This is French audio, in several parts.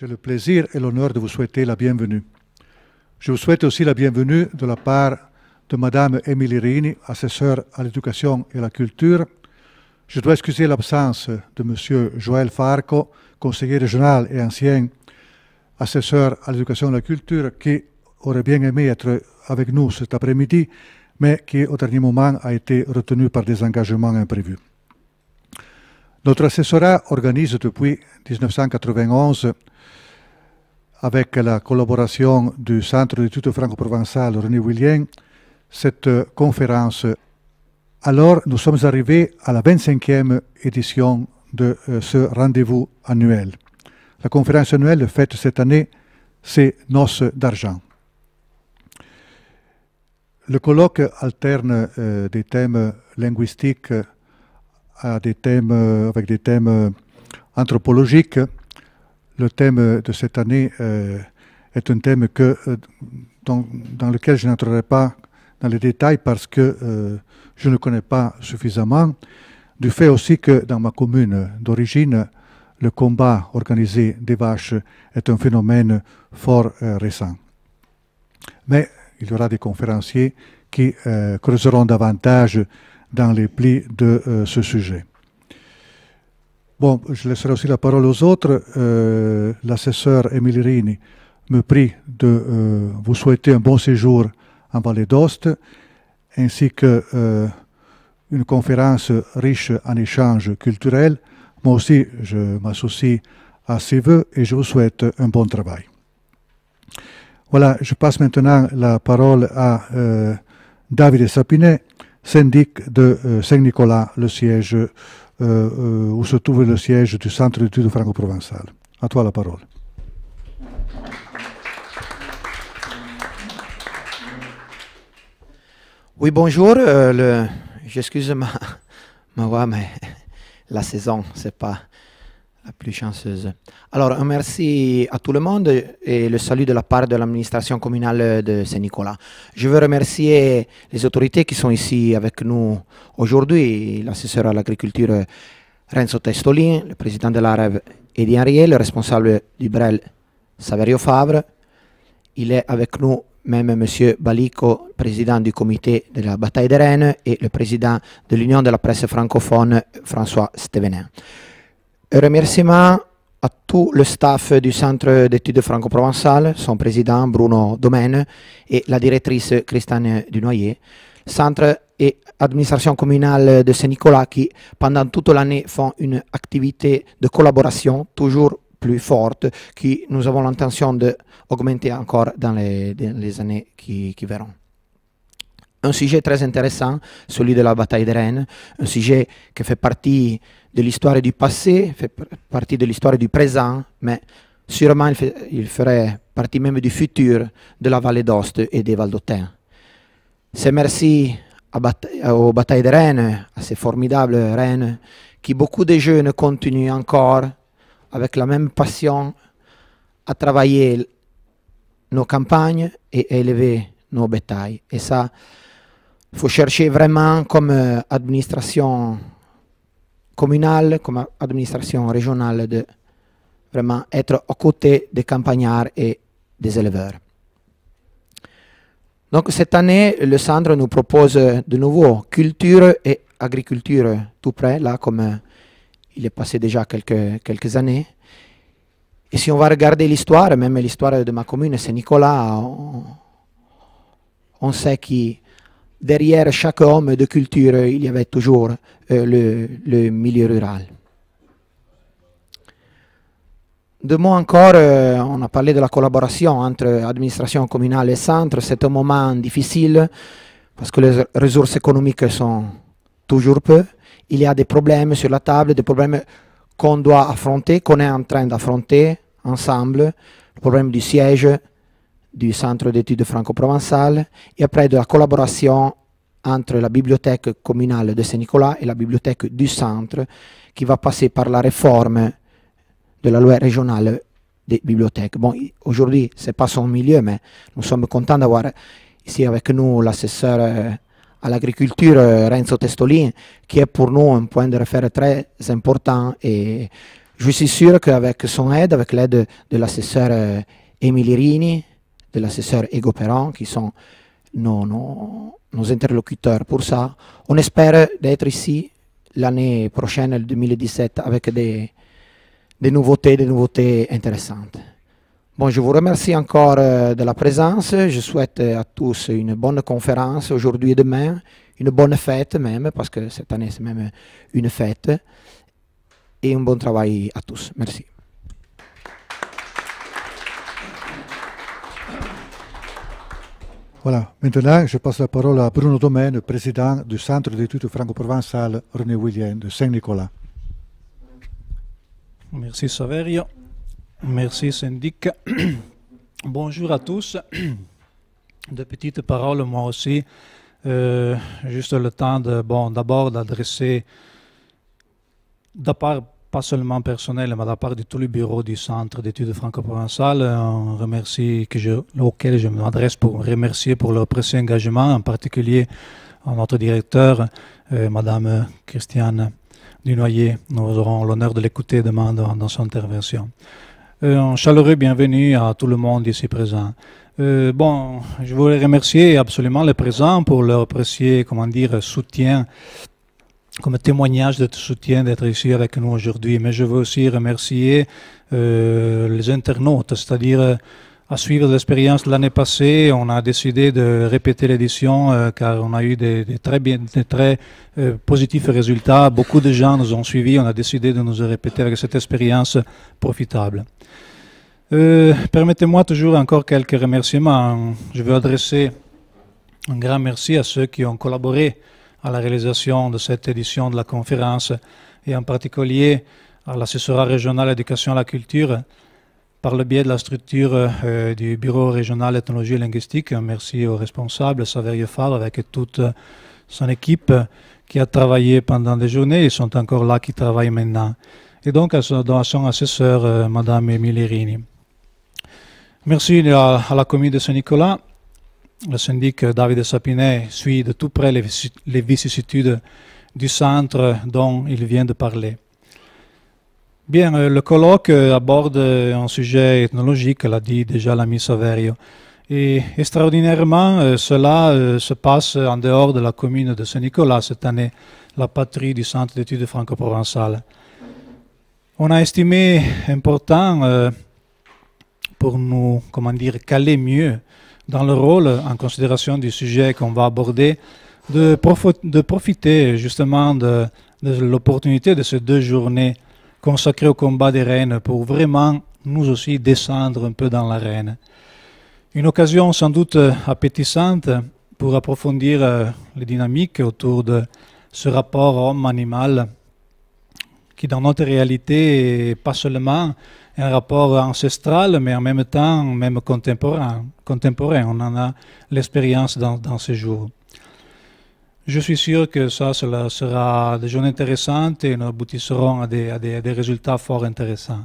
J'ai le plaisir et l'honneur de vous souhaiter la bienvenue. Je vous souhaite aussi la bienvenue de la part de Madame Émilie Rini, assesseure à l'éducation et à la culture. Je dois excuser l'absence de Monsieur Joël Farco, conseiller régional et ancien assesseur à l'éducation et à la culture, qui aurait bien aimé être avec nous cet après-midi, mais qui au dernier moment a été retenu par des engagements imprévus. Notre assessorat organise depuis 1991, avec la collaboration du Centre d'études franco-provençales René Willien, cette conférence. Alors, nous sommes arrivés à la 25e édition de euh, ce rendez-vous annuel. La conférence annuelle faite cette année, c'est Noces d'argent. Le colloque alterne euh, des thèmes linguistiques des thèmes, euh, avec des thèmes euh, anthropologiques. Le thème euh, de cette année est un thème que, dans, lequel je n'entrerai pas dans les détails parce que je ne connais pas suffisamment, du fait aussi que dans ma commune d'origine, le combat organisé des vaches est un phénomène fort récent. Mais il y aura des conférenciers qui creuseront davantage dans les plis de euh, ce sujet. Bon, je laisserai aussi la parole aux autres. Euh, l'assesseur Émilie Rini me prie de euh, vous souhaiter un bon séjour en Vallée d'Ost, ainsi que une conférence riche en échanges culturels. Moi aussi, je m'associe à ces voeux et je vous souhaite un bon travail. Voilà, je passe maintenant la parole à David Davide Sapinet, syndic de euh, Saint-Nicolas, le siège euh, euh, où se trouve le siège du Centre d'études franco-provençales. À toi la parole. Oui, bonjour. J'excuse ma, ma voix, mais la saison, c'est pas plus chanceuse. Alors, un merci à tout le monde et le salut de la part de l'administration communale de Saint-Nicolas. Je veux remercier les autorités qui sont ici avec nous aujourd'hui, l'assesseur à l'agriculture Renzo Testolin, le président de la l'AREV Édien Riel, le responsable du BREL Saverio Favre. Il est avec nous même M. Balico, président du comité de la bataille des Rennes, et le président de l'Union de la presse francophone, François Stevenin. Remerciements à tout le staff du Centre d'études franco-provençales, son président Bruno Domaine et la directrice Christiane Dunoyer. Centre et administration communale de Saint-Nicolas qui, pendant toute l'année, font une activité de collaboration toujours plus forte que nous avons l'intention d'augmenter encore dans les, années qui verront. un sujet très intéressant, celui de la bataille de Rennes, un sujet qui fait partie de l'histoire du passé, fait partie de l'histoire du présent, mais sûrement il, fait, il, ferait partie même du futur de la vallée d'Ost et des Valdotins. C'est merci à bata aux batailles de Rennes, à ces formidables Rennes, qui beaucoup de jeunes continuent encore avec la même passion à travailler nos campagnes et à élever nos bétails. Et ça, Il faut chercher vraiment comme euh, administration communale, comme administration régionale, de vraiment être aux côtés des campagnards et des éleveurs. Donc cette année, le centre nous propose de nouveau culture et agriculture tout près, là comme euh, il est passé déjà quelques, quelques années. Et si on va regarder l'histoire, même l'histoire de ma commune, c'est Nicolas, on, on, sait qui derrière chaque homme de culture, il y avait toujours euh, le, milieu rural. Deux mots encore, euh, on a parlé de la collaboration entre administration communale et centre. C'est un moment difficile parce que les ressources économiques sont toujours peu. Il y a des problèmes sur la table, des problèmes qu'on doit affronter, qu'on est en train d'affronter ensemble. Le problème du siège, du Centre d'études franco-provençales et après de la collaboration entre la bibliothèque communale de Saint-Nicolas et la bibliothèque du centre qui va passer par la réforme de la loi régionale des bibliothèques. Bon, aujourd'hui, c'est pas son milieu, mais nous sommes contents d'avoir ici avec nous l'assesseur euh, à l'agriculture euh, Renzo Testolini qui est pour nous un point de référence très important. Et je suis sûr qu'avec son aide, avec l'aide de l'assesseur Emilie euh, Rini, l'assesseur Ego Perron qui sont nos, nos, nos, interlocuteurs pour ça. On espère d'être ici l'année prochaine, le 2017, avec des, des, nouveautés, des nouveautés intéressantes. Bon, je vous remercie encore euh, de la présence. Je souhaite à tous une bonne conférence aujourd'hui et demain, une bonne fête même, parce que cette année c'est même une fête, et un bon travail à tous. Merci. Voilà, maintenant je passe la parole à Bruno Domaine, président du Centre d'études franco-provençales René William de Saint-Nicolas. Merci Saverio, merci syndic. Bonjour à tous. De petites paroles moi aussi. Euh, juste le temps de, bon, d'abord d'adresser, de part pas seulement personnel, mais à la part de tout le bureau du Centre d'études franco-provençales, on euh, remercie, que je, je m'adresse pour remercier pour leur précieux engagement, en particulier notre directeur, Mme euh, Madame Christiane Dunoyer. Nous aurons l'honneur de l'écouter demain dans, son intervention. Euh, un chaleureux bienvenue à tout le monde ici présent. bon, je voulais remercier absolument les présents pour leur précieux, comment dire, soutien comme témoignage de soutien d'être ici avec nous aujourd'hui. Mais je veux aussi remercier euh, les internautes, c'est-à-dire euh, à suivre l'expérience l'année passée, on a décidé de répéter l'édition euh, car on a eu des, très, bien, très positifs résultats. Beaucoup de gens nous ont suivis. On a décidé de nous répéter avec cette expérience profitable. Permettez-moi toujours encore quelques remerciements. Je veux adresser un grand merci à ceux qui ont collaboré à la réalisation de cette édition de la conférence et en particulier à l'assessorat régional éducation à la culture par le biais de la structure euh, du Bureau régional ethnologie linguistique. Merci au responsable Saverio Favre avec toute son équipe qui a travaillé pendant des journées et sont encore là qui travaillent maintenant. Et donc à son, assesseur, euh, Madame Rini. Merci à, à la commune de Saint-Nicolas le syndic David Sapinet suit de tout près les vicissitudes du centre dont il vient de parler. Bien, euh, le colloque aborde un sujet ethnologique, l'a dit déjà l'ami Saverio. Et extraordinairement, euh, cela euh, se passe en dehors de la commune de Saint-Nicolas cette année, la patrie du centre d'études franco-provençales. On a estimé important, pour nous, comment dire, caler mieux dans le rôle, en considération du sujet qu'on va aborder, de, profiter justement de, l'opportunité de ces deux journées consacrées au combat des reines pour vraiment nous aussi descendre un peu dans l'arène. Une occasion sans doute appétissante pour approfondir euh, les dynamiques autour de ce rapport homme-animal qui dans notre réalité et pas seulement un rapport ancestral, mais en même temps, même contemporain. contemporain. On en a l'expérience dans, ces jours. Je suis sûr que ça, cela sera des journées intéressantes et nous aboutisserons à des, résultats fort intéressants.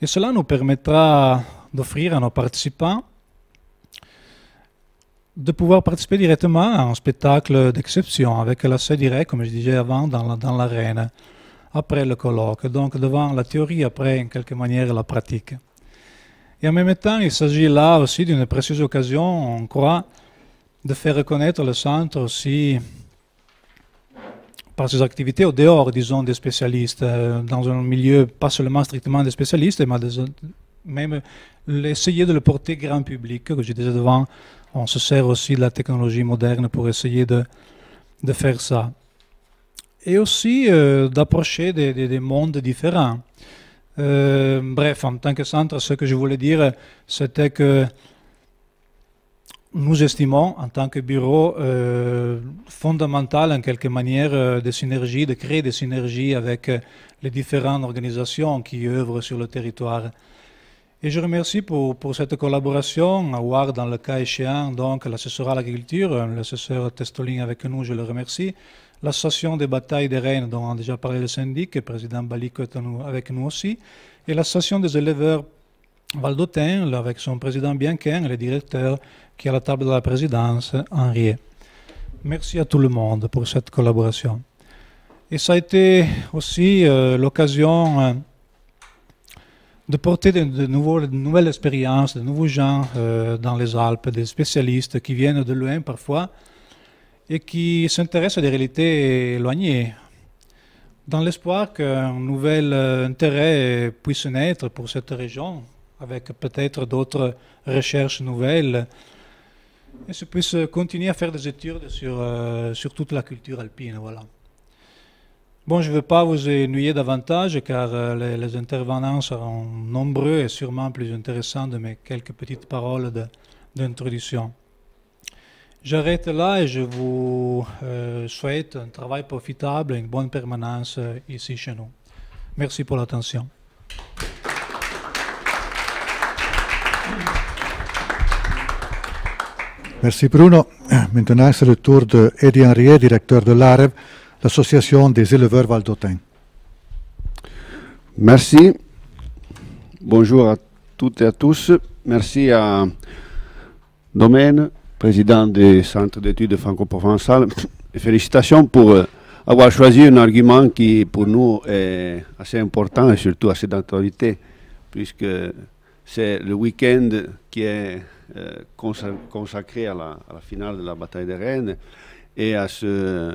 Et cela nous permettra d'offrir à nos participants de pouvoir participer directement à un spectacle d'exception avec l'accès direct, comme je disais avant, dans l'arène après le colloque, donc devant la théorie, après, en quelque manière, la pratique. Et en même temps, il s'agit là aussi d'une précieuse occasion, on croit, de faire reconnaître le centre aussi par ses activités au dehors, disons, des spécialistes, euh, dans un milieu pas seulement strictement des spécialistes, mais même essayer de le porter grand public, comme je disais devant, on se sert aussi de la technologie moderne pour essayer de faire ça et aussi euh, d'approcher des, mondes différents. Euh, bref, en tant que centre, ce que je voulais dire, c'était que nous estimons, en tant que bureau, euh, fondamental en quelque manière de synergie, de créer des synergies avec les différentes organisations qui œuvrent sur le territoire. Et je remercie pour, cette collaboration, voir dans le cas échéant, donc l'assesseur à l'agriculture, l'assesseur Testoline avec nous, je le remercie, station des batailles des rennes, dont a déjà parlé le syndic, et le président Balico est avec nous aussi, et la station des éleveurs valdotains, avec son président Bianquin et le directeur qui est à la table de la présidence, Henriet. Merci à tout le monde pour cette collaboration. Et ça a été aussi euh, l'occasion euh, de porter de, nouvelles expériences, de nouveaux gens euh, dans les Alpes, des spécialistes qui viennent de loin parfois, et qui s'intéresse à des réalités éloignées, dans l'espoir qu'un nouvel euh, intérêt puisse naître pour cette région, avec peut-être d'autres recherches nouvelles, et se puisse continuer à faire des études sur, euh, sur toute la culture alpine. Voilà. Bon, je ne veux pas vous ennuyer davantage car euh, les, les, intervenants seront nombreux et sûrement plus intéressants de mes quelques petites paroles d'introduction. J'arrête là et je vous euh, souhaite un travail profitable et une bonne permanence euh, ici chez nous. Merci pour l'attention. Merci Bruno. Maintenant, c'est le tour de directeur de l'AREV, l'Association des éleveurs valdotins. Merci. Bonjour à toutes et à tous. Merci à Domaine président du Centre d'études franco-provençales. Félicitations pour euh, avoir choisi un argument qui, pour nous, est assez important et surtout assez d'actualité, puisque c'est le week-end qui est euh, consacré à la, finale de la bataille de Rennes et à euh,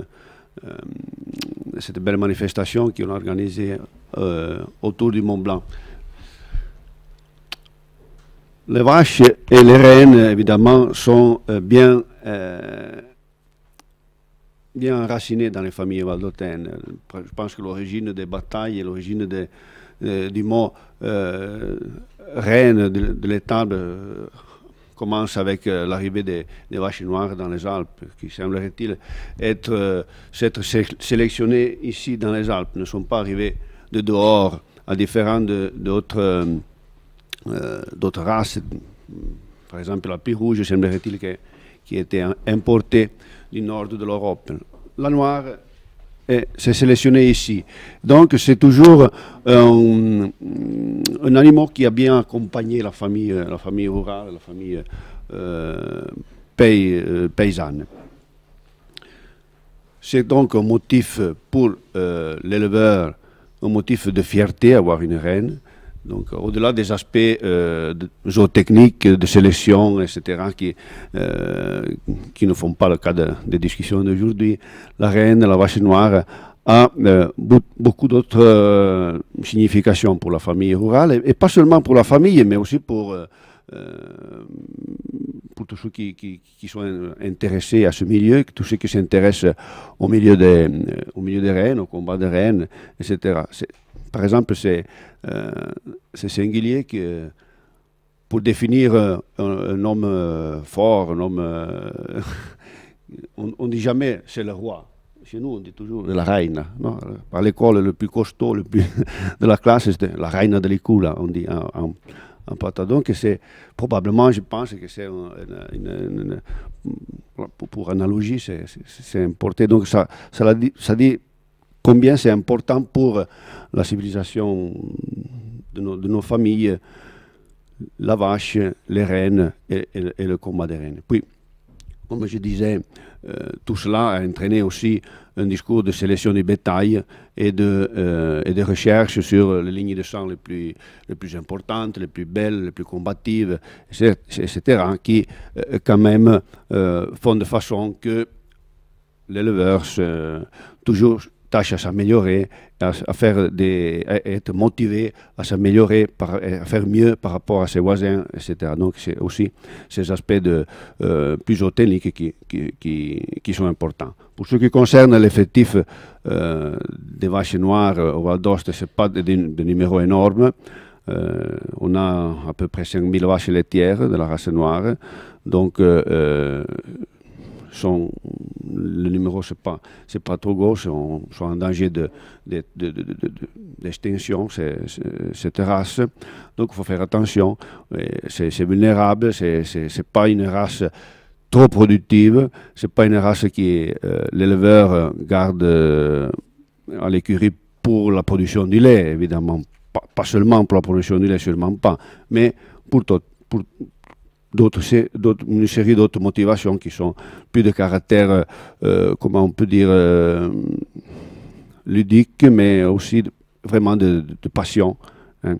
cette belle manifestation qu'on a organisée autour du Mont Blanc. Les vaches et les reines, évidemment, sont euh, bien, euh, bien enracinées dans les familles valdotaines. Je pense que l'origine des batailles et l'origine des, euh, du mot reine de, l'État commence avec l'arrivée des, vaches noires dans les Alpes, qui semblerait-il être, s'être sélectionnées ici dans les Alpes, ne sont pas arrivées de dehors, à différents d'autres races par exemple la pie rouge, semblerait-il, qui était importée du nord de l'Europe. La noire s'est sélectionnée ici. Donc c'est toujours un, animal qui a bien accompagné la famille, la famille rurale, la famille euh, euh, paysanne. C'est donc un motif pour euh, l'éleveur, un motif de fierté avoir une reine, donc, euh, au-delà des aspects zootechniques, euh, de, sélection, etc., qui, euh, qui ne font pas le cadre des discussions d'aujourd'hui, la reine, la vache noire, a beaucoup d'autres significations pour la famille rurale, et, pas seulement pour la famille, mais aussi pour, pour tous ceux qui, qui, sont intéressés à ce milieu, tous ceux qui s'intéressent au milieu des, au milieu des rennes, au combat des reines, etc. Par exemple, c'est euh, singulier que pour définir un, homme euh, fort, homme. Euh, on ne dit jamais c'est le roi. Chez nous, on dit toujours la reine. Non l'école, le plus costaud le plus de la classe, c'est la reine de l'école, hein, on dit en, en, Donc, c'est probablement, je pense que c'est pour, analogie, c'est importé. Donc, ça, ça dit combien c'est important pour la civilisation de nos, familles, la vache, les rennes et, le combat des rennes. Puis, comme je disais, euh, tout cela a entraîné aussi un discours de sélection du bétail euh, et de, recherche sur les lignes de sang les plus, les plus importantes, les plus belles, les plus combatives, etc., qui euh, quand même font de façon que l'éleveur toujours tâche à s'améliorer, à, faire des, être motivé à s'améliorer, à faire mieux par rapport à ses voisins, etc. Donc c'est aussi ces aspects de, euh, plus techniques qui, sont importants. Pour ce qui concerne l'effectif euh, des vaches noires euh, au Val d'Ost, ce n'est pas de numéro énorme. on a à peu près 5000 vaches laitières de la race noire. Donc sont, le numéro, c'est pas, c'est pas trop gros, sont, soit en danger de, d'extinction, de, cette race. Donc, il faut faire attention. C'est, vulnérable, c'est, c'est, pas une race trop productive, c'est pas une race qui euh, l'éleveur euh, garde euh, à l'écurie pour la production du lait, évidemment. Pas, seulement pour la production du lait, seulement pas, mais pour, tout, pour d'autres, une série d'autres motivations qui sont plus de caractère, euh, comment on peut dire, euh, ludique, mais aussi vraiment de, passion. Hein.